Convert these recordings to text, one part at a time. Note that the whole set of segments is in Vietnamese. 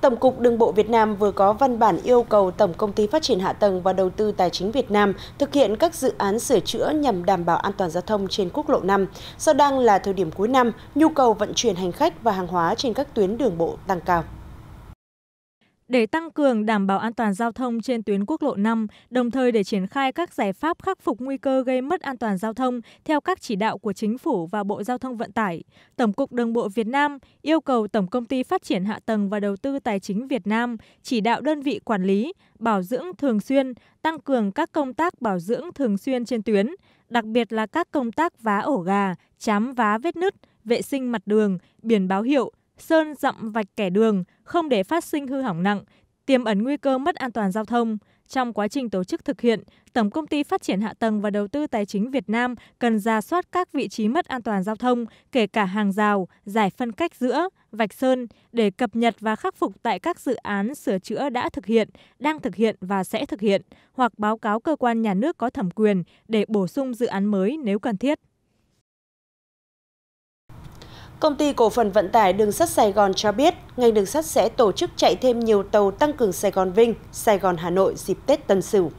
Tổng cục Đường bộ Việt Nam vừa có văn bản yêu cầu Tổng Công ty Phát triển Hạ tầng và Đầu tư Tài chính Việt Nam thực hiện các dự án sửa chữa nhằm đảm bảo an toàn giao thông trên quốc lộ 5. Do đang là thời điểm cuối năm, nhu cầu vận chuyển hành khách và hàng hóa trên các tuyến đường bộ tăng cao để tăng cường đảm bảo an toàn giao thông trên tuyến quốc lộ 5, đồng thời để triển khai các giải pháp khắc phục nguy cơ gây mất an toàn giao thông theo các chỉ đạo của Chính phủ và Bộ Giao thông Vận tải, Tổng cục Đường bộ Việt Nam yêu cầu Tổng công ty Phát triển Hạ tầng và Đầu tư Tài chính Việt Nam chỉ đạo đơn vị quản lý, bảo dưỡng thường xuyên, tăng cường các công tác bảo dưỡng thường xuyên trên tuyến, đặc biệt là các công tác vá ổ gà, chám vá vết nứt, vệ sinh mặt đường, biển báo hiệu, sơn dặm vạch kẻ đường, không để phát sinh hư hỏng nặng, tiềm ẩn nguy cơ mất an toàn giao thông. Trong quá trình tổ chức thực hiện, Tổng công ty Phát triển Hạ tầng và Đầu tư Tài chính Việt Nam cần ra soát các vị trí mất an toàn giao thông, kể cả hàng rào, giải phân cách giữa, vạch sơn, để cập nhật và khắc phục tại các dự án sửa chữa đã thực hiện, đang thực hiện và sẽ thực hiện, hoặc báo cáo cơ quan nhà nước có thẩm quyền để bổ sung dự án mới nếu cần thiết. Công ty cổ phần vận tải đường sắt Sài Gòn cho biết, ngành đường sắt sẽ tổ chức chạy thêm nhiều tàu tăng cường Sài Gòn Vinh, Sài Gòn Hà Nội dịp Tết Tân Sửu.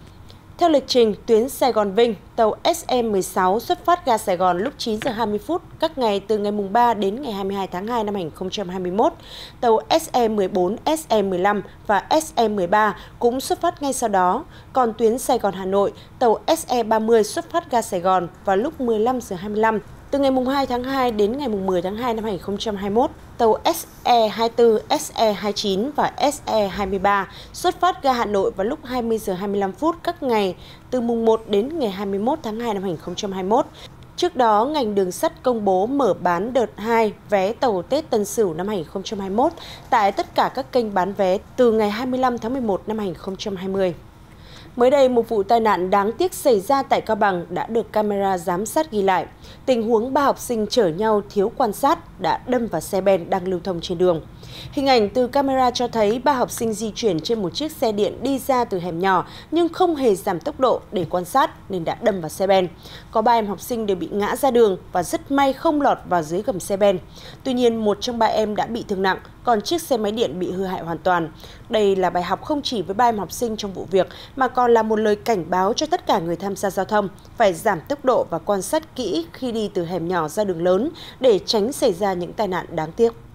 Theo lịch trình, tuyến Sài Gòn Vinh, tàu SM16 e xuất phát ga Sài Gòn lúc 9 giờ 20 phút các ngày từ ngày mùng 3 đến ngày 22 tháng 2 năm 2021. Tàu SE14, SE15 và SE13 cũng xuất phát ngay sau đó. Còn tuyến Sài Gòn Hà Nội, tàu SE30 xuất phát ga Sài Gòn vào lúc 15 giờ 25 từ ngày 2 tháng 2 đến ngày 10 tháng 2 năm 2021, tàu SE24, SE29 và SE23 xuất phát ga Hà Nội vào lúc 20 giờ 25 phút các ngày từ mùng 1 đến ngày 21 tháng 2 năm 2021. Trước đó, ngành đường sắt công bố mở bán đợt 2 vé tàu Tết Tân Sửu năm 2021 tại tất cả các kênh bán vé từ ngày 25 tháng 11 năm 2020. Mới đây, một vụ tai nạn đáng tiếc xảy ra tại Cao Bằng đã được camera giám sát ghi lại. Tình huống ba học sinh chở nhau thiếu quan sát đã đâm vào xe ben đang lưu thông trên đường. Hình ảnh từ camera cho thấy ba học sinh di chuyển trên một chiếc xe điện đi ra từ hẻm nhỏ nhưng không hề giảm tốc độ để quan sát nên đã đâm vào xe ben. Có ba em học sinh đều bị ngã ra đường và rất may không lọt vào dưới gầm xe ben. Tuy nhiên, một trong ba em đã bị thương nặng, còn chiếc xe máy điện bị hư hại hoàn toàn. Đây là bài học không chỉ với ba em học sinh trong vụ việc mà còn còn là một lời cảnh báo cho tất cả người tham gia giao thông phải giảm tốc độ và quan sát kỹ khi đi từ hẻm nhỏ ra đường lớn để tránh xảy ra những tai nạn đáng tiếc.